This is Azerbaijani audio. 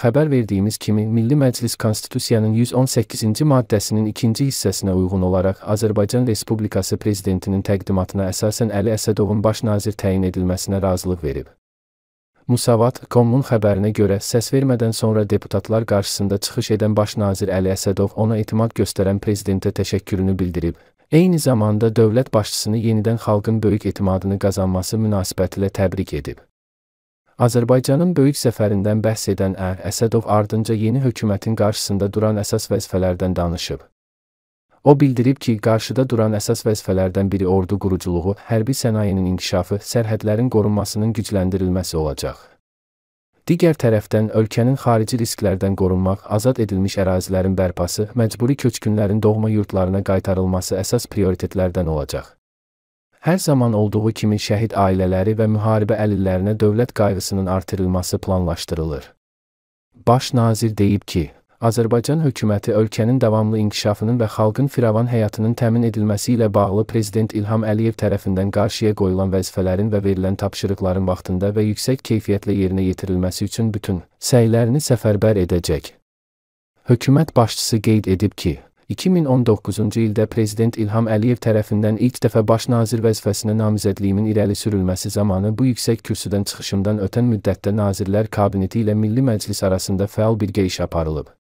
Xəbər verdiyimiz kimi Milli Məclis Konstitusiyanın 118-ci maddəsinin 2-ci hissəsinə uyğun olaraq Azərbaycan Respublikası prezidentinin təqdimatına əsasən Əli Əsədovun baş nazir təyin edilməsinə razılıq verib. Musavat Komun xəbərinə görə səs vermədən sonra deputatlar qarşısında çıxış edən baş nazir Əli Əsədov ona etimad göstərən prezidentə təşəkkürünü bildirib. Eyni zamanda dövlət başçısını yenidən xalqın böyük etimadını qazanması münasibətilə təbrik edib. Azərbaycanın böyük zəfərindən bəhs edən Ər Əsədov ardınca yeni hökumətin qarşısında duran əsas vəzifələrdən danışıb. O bildirib ki, qarşıda duran əsas vəzifələrdən biri ordu quruculuğu, hərbi sənayenin inkişafı, sərhədlərin qorunmasının gücləndirilməsi olacaq. Digər tərəfdən ölkənin xarici risklərdən qorunmaq, azad edilmiş ərazilərin bərpası, məcburi köçkünlərin doğma yurtlarına qaytarılması əsas prioritetlərdən olacaq. Hər zaman olduğu kimi şəhid ailələri və müharibə əlillərinə dövlət qayğısının artırılması planlaşdırılır. Baş nazir deyib ki, Azərbaycan hökuməti ölkənin davamlı inkişafının və xalqın firavan həyatının təmin edilməsi ilə bağlı prezident İlham Əliyev tərəfindən qarşıya qoyulan vəzifələrin və verilən tapşırıqların vaxtında və yüksək keyfiyyətlə yerinə yetirilməsi üçün bütün səylərini səfərbər edəcək. Hökumət başçısı qeyd edib ki, 2019-cu ildə Prezident İlham Əliyev tərəfindən ilk dəfə baş nazir vəzifəsinə namizədliyimin irəli sürülməsi zamanı bu yüksək kürsüdən çıxışımdan ötən müddətdə Nazirlər Kabineti ilə Milli Məclis arasında fəal birgə iş aparılıb.